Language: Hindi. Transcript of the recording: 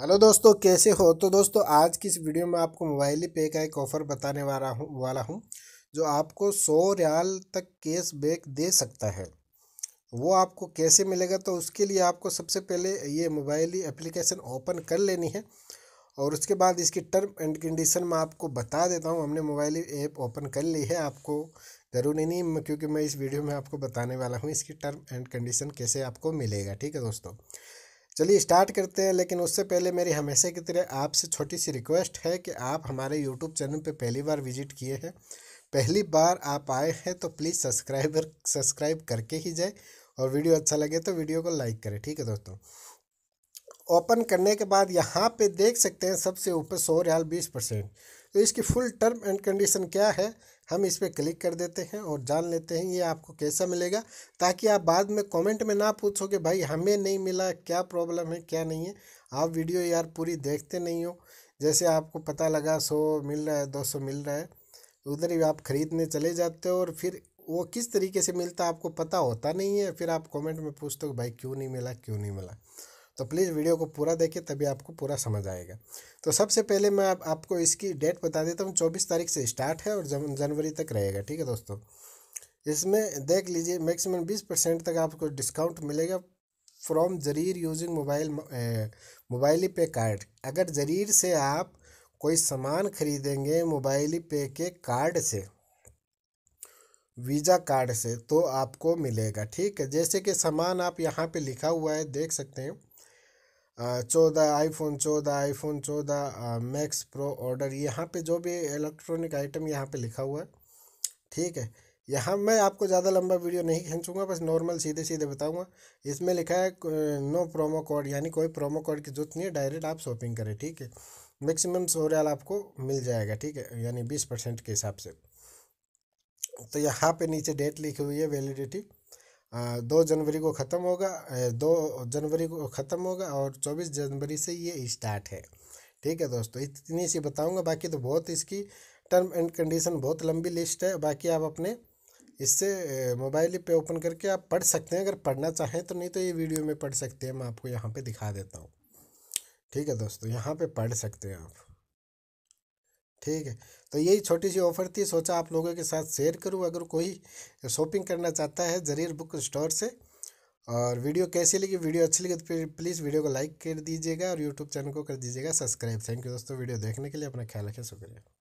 हेलो दोस्तों कैसे हो तो दोस्तों आज की इस वीडियो में आपको मोबाइल पे का एक ऑफ़र बताने वाला हूँ वाला हूँ जो आपको सौ रियाल तक कैश बैक दे सकता है वो आपको कैसे मिलेगा तो उसके लिए आपको सबसे पहले ये मोबाइल एप्लीकेशन ओपन कर लेनी है और उसके बाद इसकी टर्म एंड कंडीशन मैं आपको बता देता हूँ हमने मोबाइल ऐप ओपन कर ली है आपको ज़रूरी नहीं क्योंकि मैं इस वीडियो में आपको बताने वाला हूँ इसकी टर्म एंड कंडीशन कैसे आपको मिलेगा ठीक है दोस्तों चलिए स्टार्ट करते हैं लेकिन उससे पहले मेरी हमेशा की तरह आपसे छोटी सी रिक्वेस्ट है कि आप हमारे यूट्यूब चैनल पर पहली बार विजिट किए हैं पहली बार आप आए हैं तो प्लीज़ सब्सक्राइबर सब्सक्राइब करके ही जाए और वीडियो अच्छा लगे तो वीडियो को लाइक करें ठीक है दोस्तों ओपन करने के बाद यहाँ पे देख सकते हैं सबसे ऊपर सौ रियाल बीस परसेंट तो इसकी फुल टर्म एंड कंडीशन क्या है हम इस पर क्लिक कर देते हैं और जान लेते हैं ये आपको कैसा मिलेगा ताकि आप बाद में कमेंट में ना पूछो कि भाई हमें नहीं मिला क्या प्रॉब्लम है क्या नहीं है आप वीडियो यार पूरी देखते नहीं हो जैसे आपको पता लगा सौ मिल रहा है दो सौ मिल रहा है उधर ही आप ख़रीदने चले जाते हो और फिर वो किस तरीके से मिलता आपको पता होता नहीं है फिर आप कमेंट में पूछते हो भाई क्यों नहीं मिला क्यों नहीं मिला तो प्लीज़ वीडियो को पूरा देखिए तभी आपको पूरा समझ आएगा तो सबसे पहले मैं आप, आपको इसकी डेट बता देता हूँ चौबीस तारीख से स्टार्ट है और जनवरी तक रहेगा ठीक है दोस्तों इसमें देख लीजिए मैक्सिमम बीस परसेंट तक आपको डिस्काउंट मिलेगा from Jarir using mobile mobile pay card अगर जरीर से आप कोई सामान खरीदेंगे मोबाइल पे के कार्ड से वीज़ा कार्ड से तो आपको मिलेगा ठीक है जैसे कि सामान आप यहाँ पे लिखा हुआ है देख सकते हैं चौदह आईफोन चौदह आईफोन चौदह मैक्स प्रो ऑर्डर यहाँ पे जो भी इलेक्ट्रॉनिक आइटम यहाँ पे लिखा हुआ है ठीक है यहाँ मैं आपको ज़्यादा लंबा वीडियो नहीं खींचूँगा बस नॉर्मल सीधे सीधे बताऊँगा इसमें लिखा है नो प्रोमो कोड यानी कोई प्रोमो कोड की जरूरत नहीं है डायरेक्ट आप शॉपिंग करें ठीक है मैक्सिमम सौ रियाल आपको मिल जाएगा ठीक है यानी बीस परसेंट के हिसाब से तो यहाँ पे नीचे डेट लिखी हुई है वैलिडिटी दो जनवरी को ख़त्म होगा दो जनवरी को ख़त्म होगा और चौबीस जनवरी से ये स्टार्ट है ठीक है दोस्तों इतनी सी बताऊंगा बाकी तो बहुत इसकी टर्म एंड कंडीशन बहुत लंबी लिस्ट है बाकी आप अपने इससे मोबाइल पे ओपन करके आप पढ़ सकते हैं अगर पढ़ना चाहें तो नहीं तो ये वीडियो में पढ़ सकते हैं मैं आपको यहाँ पे दिखा देता हूँ ठीक है दोस्तों यहाँ पे पढ़ सकते हैं आप ठीक है तो यही छोटी सी ऑफ़र थी सोचा आप लोगों के साथ शेयर करूं अगर कोई शॉपिंग करना चाहता है जरीर बुक स्टोर से और वीडियो कैसी लगी वीडियो अच्छी लगी तो प्लीज़ वीडियो को लाइक कर दीजिएगा और यूट्यूब चैनल को कर दीजिएगा सब्सक्राइब थैंक यू दोस्तों वीडियो देखने के लिए अपना ख्याल रखें शुक्रिया